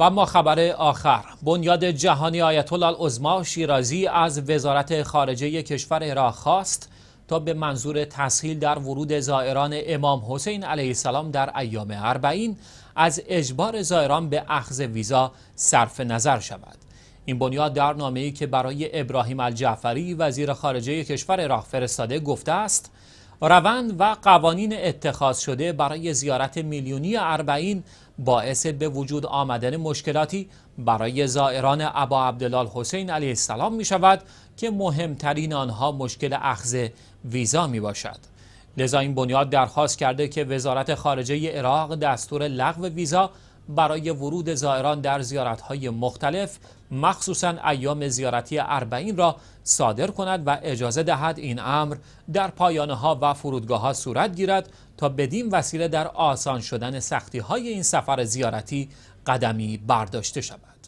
و اما خبر آخر بنیاد جهانی آیت الله شیرازی از وزارت خارجه کشور عراق خواست تا به منظور تسهیل در ورود زائران امام حسین علیه السلام در ایام اربعین از اجبار زائران به اخذ ویزا صرف نظر شود این بنیاد در نامه‌ای که برای ابراهیم الجعفری وزیر خارجه کشور عراق فرستاده گفته است روند و قوانین اتخاذ شده برای زیارت میلیونی اربعین باعث به وجود آمدن مشکلاتی برای زائران ابا عبدالال حسین علیه السلام می شود که مهمترین آنها مشکل اخذ ویزا می باشد. لذا این بنیاد درخواست کرده که وزارت خارجه عراق دستور لغو ویزا برای ورود زائران در زیارتهای مختلف مخصوصا ایام زیارتی اربعین را صادر کند و اجازه دهد این امر در پایانه ها و فرودگاه ها صورت گیرد تا بدین وسیله در آسان شدن سختی های این سفر زیارتی قدمی برداشته شود.